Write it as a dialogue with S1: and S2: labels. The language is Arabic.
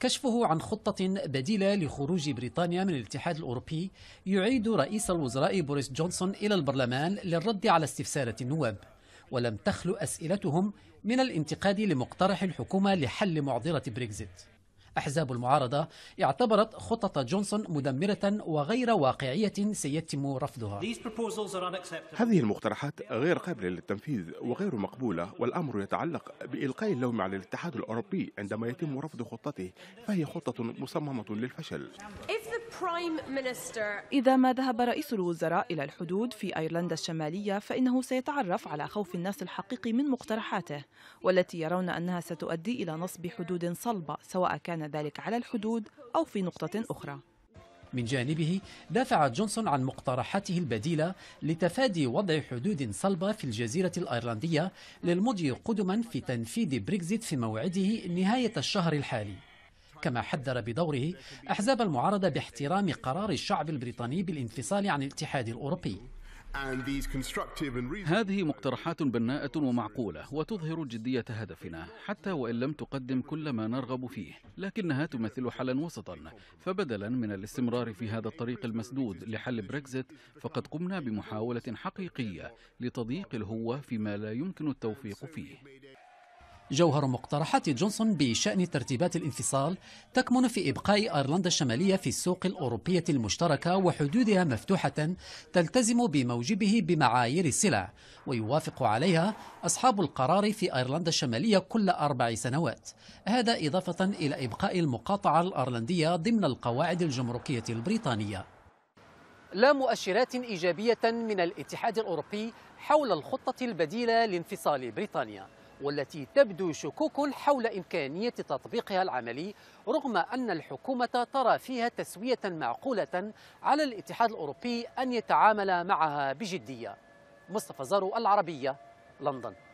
S1: كشفه عن خطة بديلة لخروج بريطانيا من الاتحاد الأوروبي يعيد رئيس الوزراء بوريس جونسون إلى البرلمان للرد على استفسارات النواب ولم تخلو أسئلتهم من الانتقاد لمقترح الحكومة لحل معضلة بريكزيت أحزاب المعارضة اعتبرت خطط جونسون مدمرة وغير واقعية سيتم رفضها
S2: هذه المقترحات غير قابلة للتنفيذ وغير مقبولة والأمر يتعلق بإلقاء اللوم على الاتحاد الأوروبي عندما يتم رفض
S3: خطته فهي خطة مصممة للفشل إذا ما ذهب رئيس الوزراء إلى الحدود في أيرلندا الشمالية فإنه سيتعرف على خوف الناس الحقيقي من مقترحاته والتي يرون أنها ستؤدي إلى نصب حدود صلبة سواء كان ذلك على الحدود أو في نقطة أخرى
S1: من جانبه دافع جونسون عن مقترحاته البديلة لتفادي وضع حدود صلبة في الجزيرة الأيرلندية للمضي قدما في تنفيذ بريكزيت في موعده نهاية الشهر الحالي كما حذر بدوره أحزاب المعارضة باحترام قرار الشعب البريطاني
S2: بالانفصال عن الاتحاد الأوروبي هذه مقترحات بناءة ومعقولة وتظهر جدية هدفنا حتى وإن لم تقدم كل ما نرغب فيه لكنها تمثل حلا وسطا فبدلا من الاستمرار في هذا الطريق المسدود لحل بريكزت فقد قمنا بمحاولة حقيقية لتضييق الهوة فيما لا يمكن التوفيق فيه جوهر مقترحات جونسون بشأن ترتيبات
S1: الانفصال تكمن في إبقاء أيرلندا الشمالية في السوق الأوروبية المشتركة وحدودها مفتوحة تلتزم بموجبه بمعايير السلع ويوافق عليها أصحاب القرار في أيرلندا الشمالية كل أربع سنوات هذا إضافة إلى إبقاء المقاطعة الأيرلندية ضمن القواعد الجمركية البريطانية لا مؤشرات إيجابية من الاتحاد الأوروبي حول الخطة البديلة لانفصال بريطانيا والتي تبدو شكوك حول إمكانية تطبيقها العملي رغم أن الحكومة ترى فيها تسوية معقولة على الاتحاد الأوروبي أن يتعامل معها بجدية مصطفى زارو العربية لندن